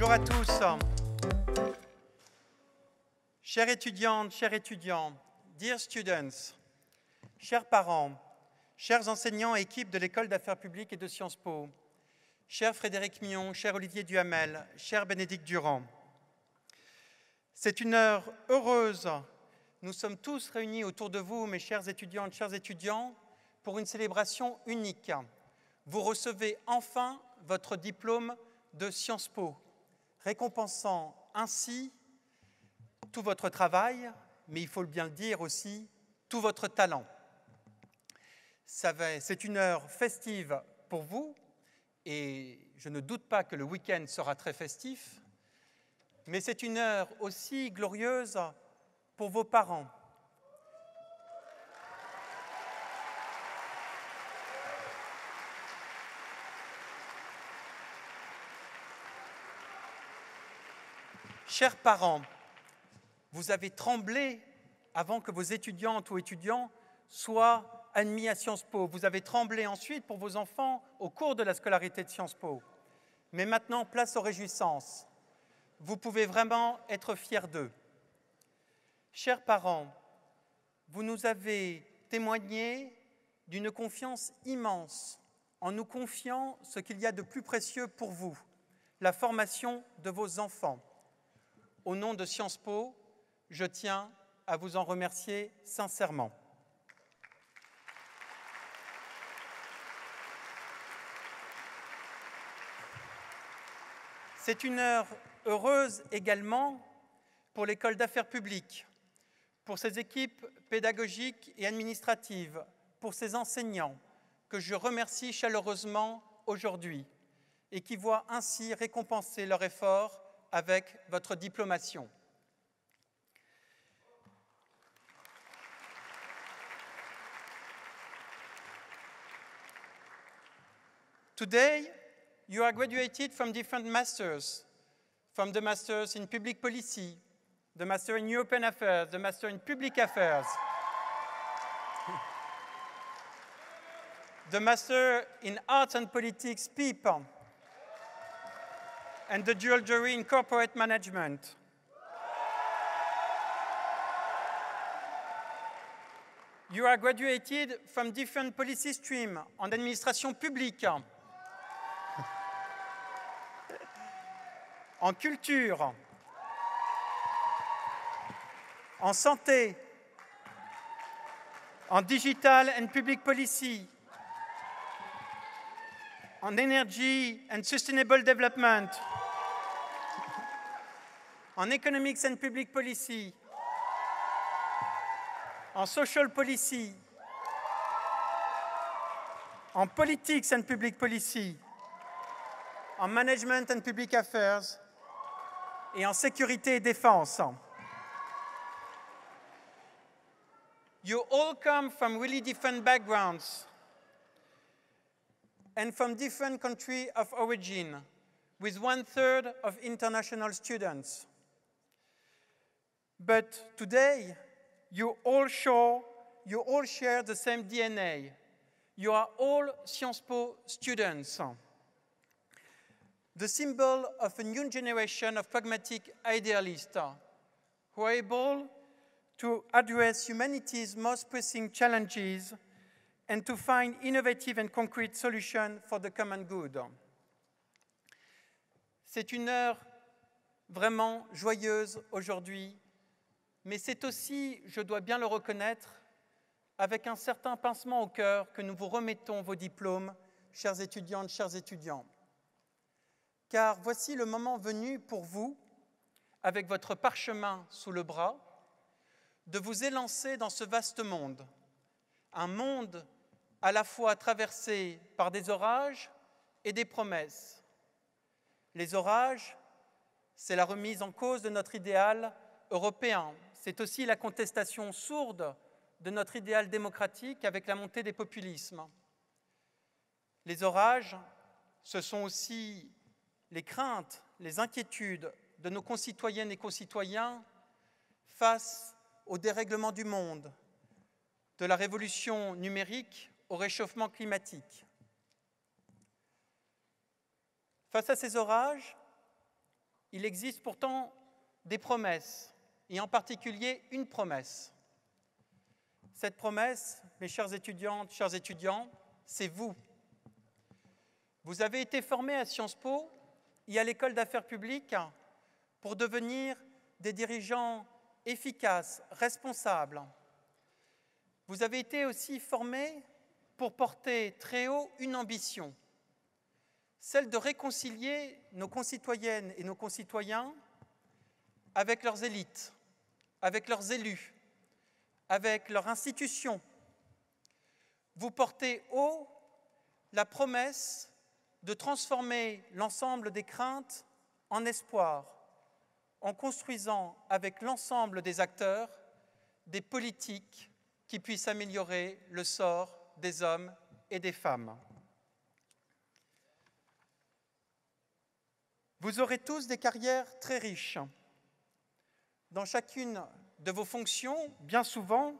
Bonjour à tous. Chères étudiantes, chers étudiants, dear students, chers parents, chers enseignants et équipes de l'École d'affaires publiques et de Sciences Po, cher Frédéric Mion, cher Olivier Duhamel, cher Bénédicte Durand. C'est une heure heureuse. Nous sommes tous réunis autour de vous, mes chers étudiantes, chers étudiants, pour une célébration unique. Vous recevez enfin votre diplôme de Sciences Po, récompensant ainsi tout votre travail, mais il faut bien le dire aussi, tout votre talent. C'est une heure festive pour vous, et je ne doute pas que le week-end sera très festif, mais c'est une heure aussi glorieuse pour vos parents, Chers parents, vous avez tremblé avant que vos étudiantes ou étudiants soient admis à Sciences Po. Vous avez tremblé ensuite pour vos enfants au cours de la scolarité de Sciences Po. Mais maintenant, place aux réjouissances. Vous pouvez vraiment être fiers d'eux. Chers parents, vous nous avez témoigné d'une confiance immense en nous confiant ce qu'il y a de plus précieux pour vous, la formation de vos enfants. Au nom de Sciences Po, je tiens à vous en remercier sincèrement. C'est une heure heureuse également pour l'école d'affaires publiques, pour ses équipes pédagogiques et administratives, pour ses enseignants, que je remercie chaleureusement aujourd'hui et qui voient ainsi récompenser leur effort avec votre diplomation. Today, you are graduated from different masters, from the masters in public policy, the master in European affairs, the master in public affairs, the master in arts and politics, people. and the dual jury in corporate management. You are graduated from different policy streams on administration publique, en culture, en santé, en digital and public policy, on energy and sustainable development en economics and public policy, en social policy, en politics and public policy, en management and public affairs et en sécurité et défense. You all come from really different backgrounds and from different countries of origin, with one third of international students. But today, you all, show, you all share the same DNA. You are all Sciences Po students. The symbol of a new generation of pragmatic idealists who are able to address humanity's most pressing challenges and to find innovative and concrete solutions for the common good. C'est une heure vraiment joyeuse aujourd'hui mais c'est aussi, je dois bien le reconnaître, avec un certain pincement au cœur que nous vous remettons vos diplômes, chères étudiantes, chers étudiants. Car voici le moment venu pour vous, avec votre parchemin sous le bras, de vous élancer dans ce vaste monde, un monde à la fois traversé par des orages et des promesses. Les orages, c'est la remise en cause de notre idéal européen, c'est aussi la contestation sourde de notre idéal démocratique avec la montée des populismes. Les orages, ce sont aussi les craintes, les inquiétudes de nos concitoyennes et concitoyens face au dérèglement du monde, de la révolution numérique au réchauffement climatique. Face à ces orages, il existe pourtant des promesses et en particulier une promesse. Cette promesse, mes chères étudiantes, chers étudiants, c'est vous. Vous avez été formés à Sciences Po et à l'école d'affaires publiques pour devenir des dirigeants efficaces, responsables. Vous avez été aussi formés pour porter très haut une ambition, celle de réconcilier nos concitoyennes et nos concitoyens avec leurs élites, avec leurs élus, avec leurs institutions. Vous portez haut la promesse de transformer l'ensemble des craintes en espoir, en construisant avec l'ensemble des acteurs des politiques qui puissent améliorer le sort des hommes et des femmes. Vous aurez tous des carrières très riches. Dans chacune de vos fonctions, bien souvent,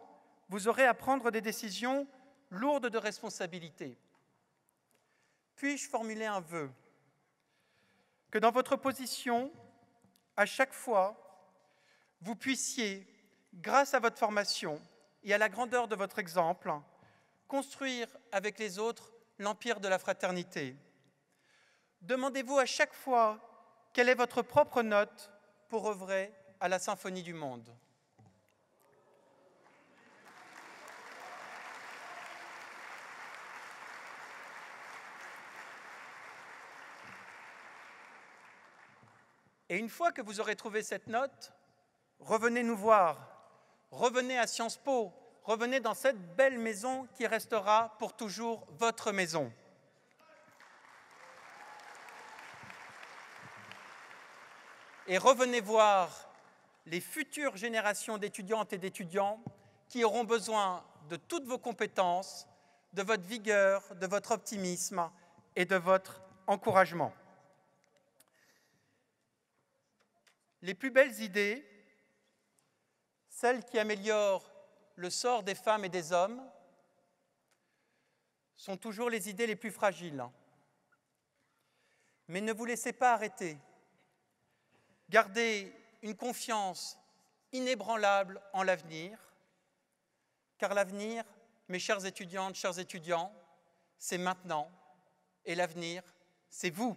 vous aurez à prendre des décisions lourdes de responsabilités. Puis-je formuler un vœu Que dans votre position, à chaque fois, vous puissiez, grâce à votre formation et à la grandeur de votre exemple, construire avec les autres l'empire de la fraternité. Demandez-vous à chaque fois quelle est votre propre note pour œuvrer à la Symphonie du Monde. Et une fois que vous aurez trouvé cette note, revenez nous voir, revenez à Sciences Po, revenez dans cette belle maison qui restera pour toujours votre maison. Et revenez voir les futures générations d'étudiantes et d'étudiants qui auront besoin de toutes vos compétences, de votre vigueur, de votre optimisme et de votre encouragement. Les plus belles idées, celles qui améliorent le sort des femmes et des hommes, sont toujours les idées les plus fragiles. Mais ne vous laissez pas arrêter. Gardez une confiance inébranlable en l'avenir, car l'avenir, mes chères étudiantes, chers étudiants, c'est maintenant, et l'avenir, c'est vous.